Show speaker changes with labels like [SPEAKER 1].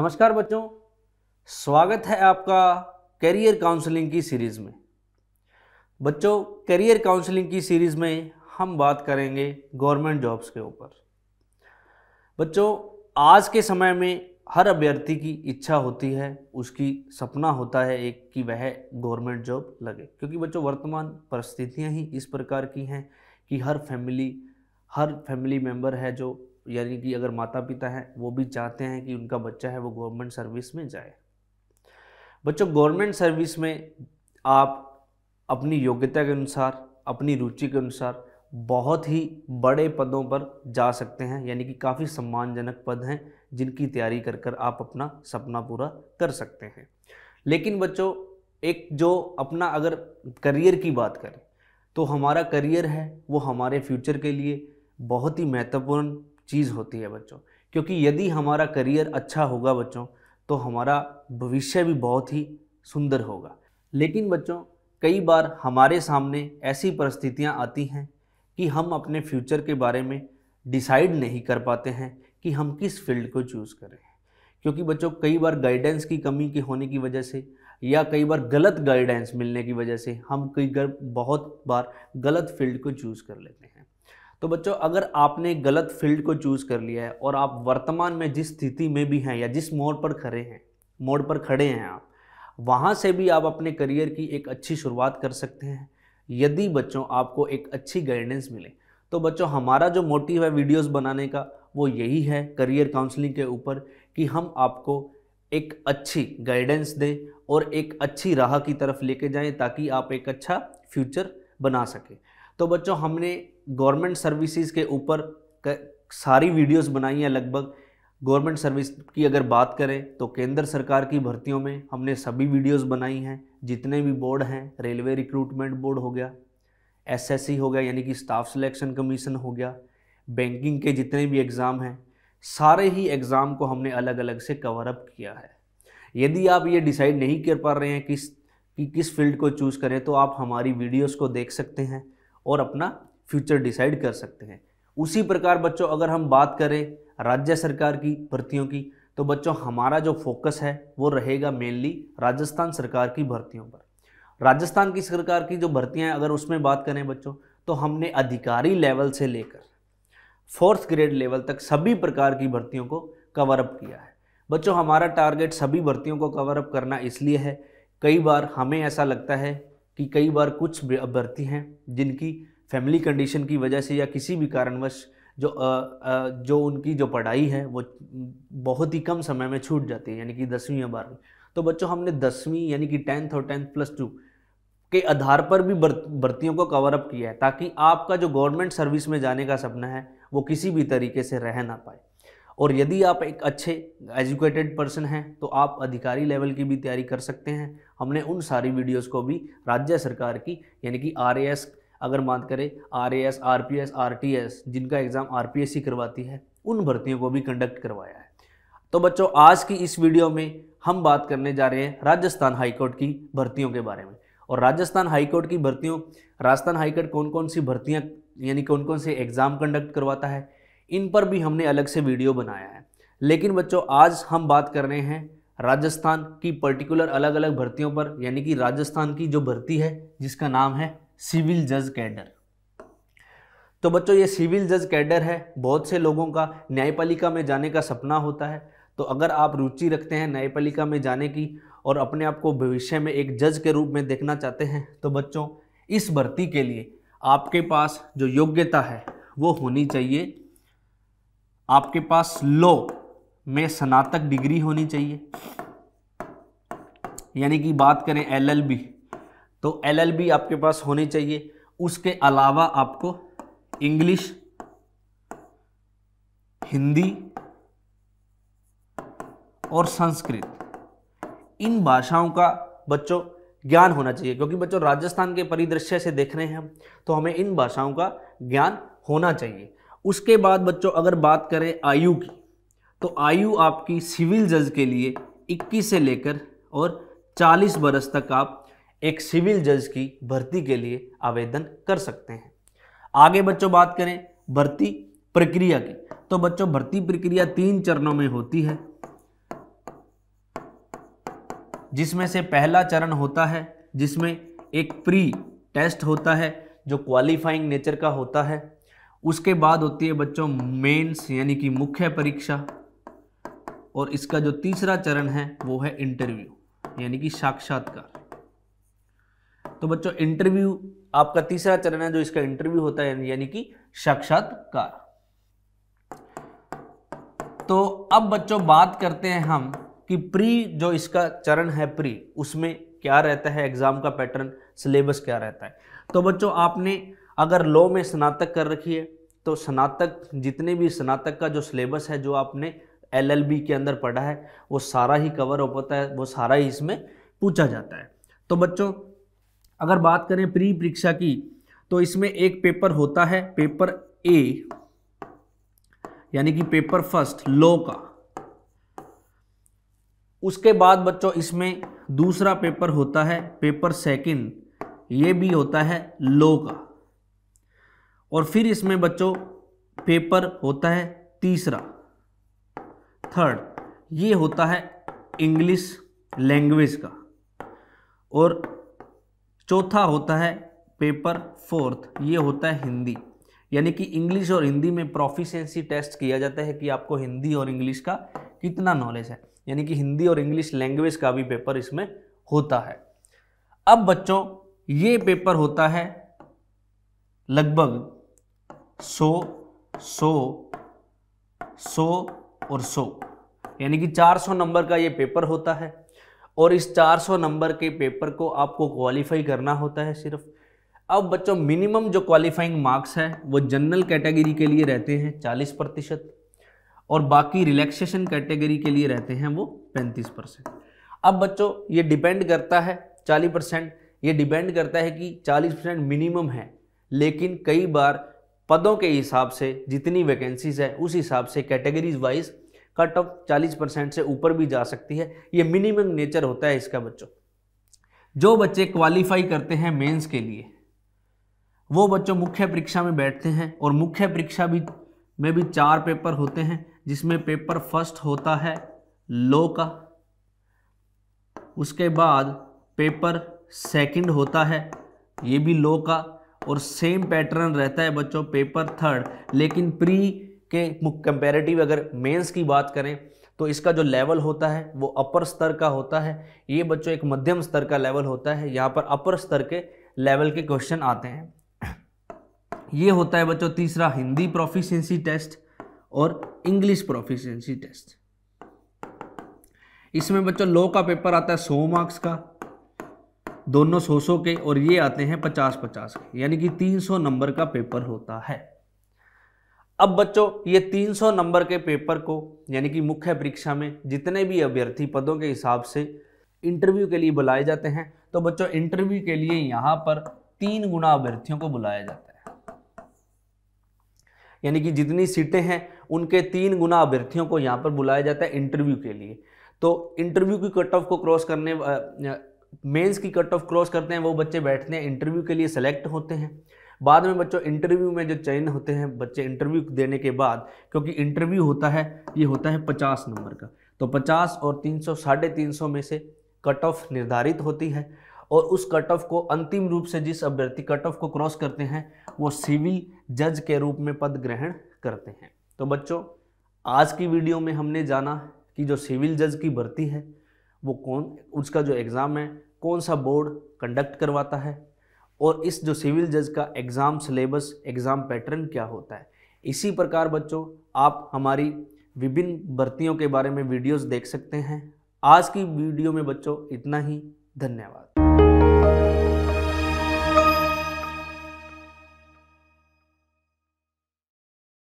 [SPEAKER 1] नमस्कार बच्चों स्वागत है आपका करियर काउंसलिंग की सीरीज़ में बच्चों करियर काउंसलिंग की सीरीज़ में हम बात करेंगे गवर्नमेंट जॉब्स के ऊपर बच्चों आज के समय में हर अभ्यर्थी की इच्छा होती है उसकी सपना होता है एक कि वह गवर्नमेंट जॉब लगे क्योंकि बच्चों वर्तमान परिस्थितियाँ ही इस प्रकार की हैं कि हर फैमिली हर फैमिली मेम्बर है जो यानी कि अगर माता पिता हैं वो भी चाहते हैं कि उनका बच्चा है वो गवर्नमेंट सर्विस में जाए बच्चों गवर्नमेंट सर्विस में आप अपनी योग्यता के अनुसार अपनी रुचि के अनुसार बहुत ही बड़े पदों पर जा सकते हैं यानी कि काफ़ी सम्मानजनक पद हैं जिनकी तैयारी कर कर आप अपना सपना पूरा कर सकते हैं लेकिन बच्चों एक जो अपना अगर करियर की बात करें तो हमारा करियर है वो हमारे फ्यूचर के लिए बहुत ही महत्वपूर्ण चीज़ होती है बच्चों क्योंकि यदि हमारा करियर अच्छा होगा बच्चों तो हमारा भविष्य भी बहुत ही सुंदर होगा लेकिन बच्चों कई बार हमारे सामने ऐसी परिस्थितियाँ आती हैं कि हम अपने फ्यूचर के बारे में डिसाइड नहीं कर पाते हैं कि हम किस फील्ड को चूज़ करें क्योंकि बच्चों कई बार गाइडेंस की कमी के होने की वजह से या कई बार गलत गाइडेंस मिलने की वजह से हम कई बार बहुत बार गलत फील्ड को चूज़ कर लेते हैं तो बच्चों अगर आपने गलत फील्ड को चूज़ कर लिया है और आप वर्तमान में जिस स्थिति में भी हैं या जिस मोड़ पर खड़े हैं मोड़ पर खड़े हैं आप वहाँ से भी आप अपने करियर की एक अच्छी शुरुआत कर सकते हैं यदि बच्चों आपको एक अच्छी गाइडेंस मिले तो बच्चों हमारा जो मोटिव है वीडियोस बनाने का वो यही है करियर काउंसलिंग के ऊपर कि हम आपको एक अच्छी गाइडेंस दें और एक अच्छी राह की तरफ लेके जाएं ताकि आप एक अच्छा फ्यूचर बना सकें तो बच्चों हमने गवर्नमेंट सर्विसेज के ऊपर सारी वीडियोस बनाई हैं लगभग गवर्नमेंट सर्विस की अगर बात करें तो केंद्र सरकार की भर्तियों में हमने सभी वीडियोस बनाई हैं जितने भी बोर्ड हैं रेलवे रिक्रूटमेंट बोर्ड हो गया एसएससी हो गया यानी कि स्टाफ सिलेक्शन कमीशन हो गया बैंकिंग के जितने भी एग्ज़ाम हैं सारे ही एग्ज़ाम को हमने अलग अलग से कवर अप किया है यदि आप ये डिसाइड नहीं कर पा रहे हैं किस कि किस फील्ड को चूज़ करें तो आप हमारी वीडियोस को देख सकते हैं और अपना फ्यूचर डिसाइड कर सकते हैं उसी प्रकार बच्चों अगर हम बात करें राज्य सरकार की भर्तियों की तो बच्चों हमारा जो फोकस है वो रहेगा मेनली राजस्थान सरकार की भर्तियों पर राजस्थान की सरकार की जो भर्तियाँ अगर उसमें बात करें बच्चों तो हमने अधिकारी लेवल से लेकर फोर्थ ग्रेड लेवल तक सभी प्रकार की भर्तियों को कवर अप किया है बच्चों हमारा टारगेट सभी भर्तियों को कवर अप करना इसलिए है कई बार हमें ऐसा लगता है कि कई बार कुछ भर्ती हैं जिनकी फैमिली कंडीशन की वजह से या किसी भी कारणवश जो आ, आ, जो उनकी जो पढ़ाई है वो बहुत ही कम समय में छूट जाती है यानी कि दसवीं या बारहवीं तो बच्चों हमने दसवीं यानी कि टेंथ और टेंथ प्लस टू के आधार पर भी भर्तियों को कवर अप किया है ताकि आपका जो गवर्नमेंट सर्विस में जाने का सपना है वो किसी भी तरीके से रह ना पाए और यदि आप एक अच्छे एजुकेटेड पर्सन हैं तो आप अधिकारी लेवल की भी तैयारी कर सकते हैं हमने उन सारी वीडियोस को भी राज्य सरकार की यानी कि आर अगर बात करें R A S R P S R T S जिनका exam R P S C करवाती है उन भर्तियों को भी कंडक्ट करवाया है तो बच्चों आज की इस वीडियो में हम बात करने जा रहे हैं राजस्थान हाईकोर्ट की भर्तियों के बारे में और राजस्थान हाईकोर्ट की भर्तियों राजस्थान हाईकोर्ट कौन कौन सी भर्तियाँ यानी कौन कौन से एग्ज़ाम कंडक्ट करवाता है इन पर भी हमने अलग से वीडियो बनाया है लेकिन बच्चों आज हम बात कर रहे हैं राजस्थान की पर्टिकुलर अलग अलग भर्तियों पर यानी कि राजस्थान की जो भर्ती है जिसका नाम है सिविल जज कैडर तो बच्चों ये सिविल जज कैडर है बहुत से लोगों का न्यायपालिका में जाने का सपना होता है तो अगर आप रुचि रखते हैं न्यायपालिका में जाने की और अपने आप को भविष्य में एक जज के रूप में देखना चाहते हैं तो बच्चों इस भर्ती के लिए आपके पास जो योग्यता है वो होनी चाहिए आपके पास लॉ में स्नातक डिग्री होनी चाहिए यानी कि बात करें एलएलबी तो एलएलबी आपके पास होनी चाहिए उसके अलावा आपको इंग्लिश हिंदी और संस्कृत इन भाषाओं का बच्चों ज्ञान होना चाहिए क्योंकि बच्चों राजस्थान के परिदृश्य से देख रहे हैं हम तो हमें इन भाषाओं का ज्ञान होना चाहिए उसके बाद बच्चों अगर बात करें आयु की तो आयु आपकी सिविल जज के लिए 21 से लेकर और 40 बरस तक आप एक सिविल जज की भर्ती के लिए आवेदन कर सकते हैं आगे बच्चों बात करें भर्ती प्रक्रिया की तो बच्चों भर्ती प्रक्रिया तीन चरणों में होती है जिसमें से पहला चरण होता है जिसमें एक प्री टेस्ट होता है जो क्वालिफाइंग नेचर का होता है उसके बाद होती है बच्चों मेंस यानी कि मुख्य परीक्षा और इसका जो तीसरा चरण है वो है इंटरव्यू यानी कि साक्षात्कार तो बच्चों इंटरव्यू आपका तीसरा चरण है जो इसका इंटरव्यू होता है यानी कि साक्षात्कार तो अब बच्चों बात करते हैं हम कि प्री जो इसका चरण है प्री उसमें क्या रहता है एग्जाम का पैटर्न सिलेबस क्या रहता है तो बच्चों आपने अगर लॉ में स्नातक कर रखी है तो स्नातक जितने भी स्नातक का जो सिलेबस है जो आपने एलएलबी के अंदर पढ़ा है वो सारा ही कवर हो पाता है वो सारा ही इसमें पूछा जाता है तो बच्चों अगर बात करें प्री परीक्षा की तो इसमें एक पेपर होता है पेपर ए यानी कि पेपर फर्स्ट लो का उसके बाद बच्चों इसमें दूसरा पेपर होता है पेपर सेकंड ये भी होता है लो का और फिर इसमें बच्चों पेपर होता है तीसरा थर्ड ये होता है इंग्लिश लैंग्वेज का और चौथा होता है पेपर फोर्थ ये होता है हिंदी यानी कि इंग्लिश और हिंदी में प्रोफिशेंसी टेस्ट किया जाता है कि आपको हिंदी और इंग्लिश का कितना नॉलेज है यानी कि हिंदी और इंग्लिश लैंग्वेज का भी पेपर इसमें होता है अब बच्चों ये पेपर होता है लगभग सो सो सो और सो यानी कि 400 नंबर का ये पेपर होता है और इस 400 नंबर के पेपर को आपको क्वालिफाई करना होता है सिर्फ अब बच्चों मिनिमम जो क्वालिफाइंग मार्क्स है वो जनरल कैटेगरी के लिए रहते हैं 40 प्रतिशत और बाकी रिलैक्सेशन कैटेगरी के लिए रहते हैं वो 35 परसेंट अब बच्चों ये डिपेंड करता है 40 परसेंट ये डिपेंड करता है कि 40 परसेंट मिनिमम है लेकिन कई बार पदों के हिसाब से जितनी वैकेंसीज है उस हिसाब से categories wise cut off 40 percent से ऊपर भी जा सकती है ये मिनिमम नेचर होता है इसका बच्चों जो बच्चे क्वालिफाई करते हैं मेंस के लिए वो बच्चों मुख्य परीक्षा में बैठते हैं और मुख्य परीक्षा भी में भी चार पेपर होते हैं जिसमें पेपर फर्स्ट होता है लो का उसके बाद पेपर सेकंड होता है ये भी लो का और सेम पैटर्न रहता है बच्चों पेपर थर्ड लेकिन प्री के कंपेरेटिव अगर मेंस की बात करें तो इसका जो लेवल होता है वो अपर स्तर का होता है ये बच्चों एक मध्यम स्तर का लेवल होता है यहाँ पर अपर स्तर के लेवल के क्वेश्चन आते हैं ये होता है बच्चों तीसरा हिंदी प्रोफिशेंसी टेस्ट और इंग्लिश प्रोफिशेंसी टेस्ट इसमें बच्चों लो का पेपर आता है सौ मार्क्स का दोनों सौ सौ के और ये आते हैं पचास पचास के यानी कि तीन सौ नंबर का पेपर होता है अब बच्चों ये 300 नंबर के पेपर को यानी कि मुख्य परीक्षा में जितने भी अभ्यर्थी पदों के हिसाब से इंटरव्यू के लिए बुलाए जाते हैं तो बच्चों इंटरव्यू के लिए यहाँ पर तीन गुना अभ्यर्थियों को बुलाया जाता है यानी कि जितनी सीटें हैं उनके तीन गुना अभ्यर्थियों को यहाँ पर बुलाया जाता है इंटरव्यू के लिए तो इंटरव्यू की कट ऑफ को क्रॉस करने मेंस की कट ऑफ क्रॉस करते हैं वो बच्चे बैठते हैं इंटरव्यू के लिए सेलेक्ट होते हैं बाद में बच्चों इंटरव्यू में जो चयन होते हैं बच्चे इंटरव्यू देने के बाद क्योंकि इंटरव्यू होता है ये होता है पचास नंबर का तो पचास और तीन सौ साढ़े तीन सौ में से कट ऑफ निर्धारित होती है और उस कट ऑफ को अंतिम रूप से जिस अभ्यर्थी कट ऑफ को क्रॉस करते हैं वो सिविल जज के रूप में पद ग्रहण करते हैं तो बच्चों आज की वीडियो में हमने जाना कि जो सिविल जज की भर्ती है वो कौन उसका जो एग्ज़ाम है कौन सा बोर्ड कंडक्ट करवाता है और इस जो सिविल जज का एग्ज़ाम सिलेबस एग्ज़ाम पैटर्न क्या होता है इसी प्रकार बच्चों आप हमारी विभिन्न भर्तियों के बारे में वीडियोस देख सकते हैं आज की वीडियो में बच्चों इतना ही धन्यवाद